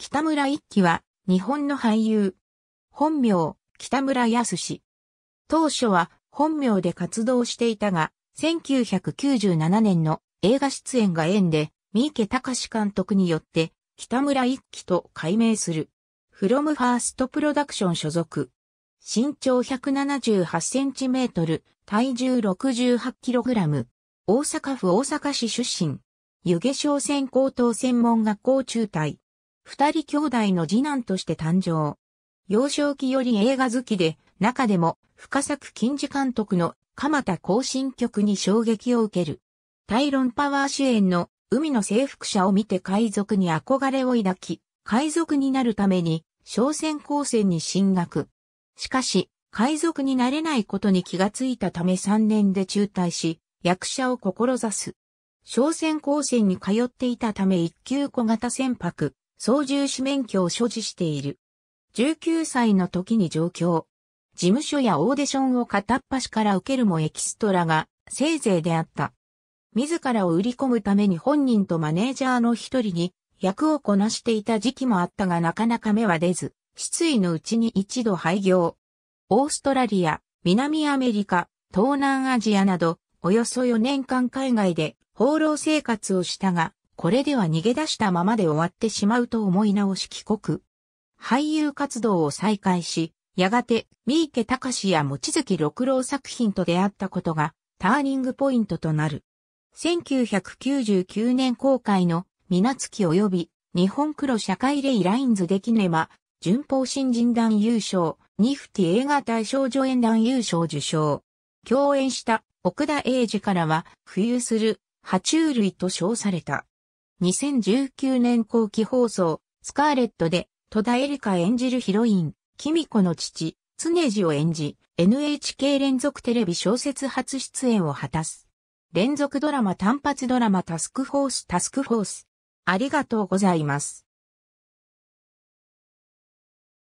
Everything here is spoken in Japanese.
北村一輝は、日本の俳優。本名、北村康氏。当初は、本名で活動していたが、1997年の映画出演が縁で、三池隆監督によって、北村一輝と改名する。フロムファーストプロダクション所属。身長178センチメートル、体重68キログラム。大阪府大阪市出身。湯気商船高等専門学校中退。二人兄弟の次男として誕生。幼少期より映画好きで、中でも深作金次監督の鎌田行進曲に衝撃を受ける。タイロン・パワー主演の海の征服者を見て海賊に憧れを抱き、海賊になるために商船高専に進学。しかし、海賊になれないことに気がついたため3年で中退し、役者を志す。商船高専に通っていたため一級小型船舶、操縦士免許を所持している。19歳の時に上京。事務所やオーディションを片っ端から受けるもエキストラがせいぜいであった。自らを売り込むために本人とマネージャーの一人に役をこなしていた時期もあったがなかなか目は出ず、失意のうちに一度廃業。オーストラリア、南アメリカ、東南アジアなど、およそ4年間海外で放浪生活をしたが、これでは逃げ出したままで終わってしまうと思い直し帰国。俳優活動を再開し、やがて、三池隆や望月六郎作品と出会ったことが、ターニングポイントとなる。1999年公開の、水月及び、日本黒社会レイラインズでキネマ、順法新人団優勝、ニフティ映画大賞助演団優勝受賞。共演した奥田英二からは、浮遊する、爬虫類と称された。2019年後期放送、スカーレットで、戸田恵梨香演じるヒロイン、キミコの父、常じを演じ、NHK 連続テレビ小説初出演を果たす。連続ドラマ単発ドラマタスクフォースタスクフォース。ありがとうございます。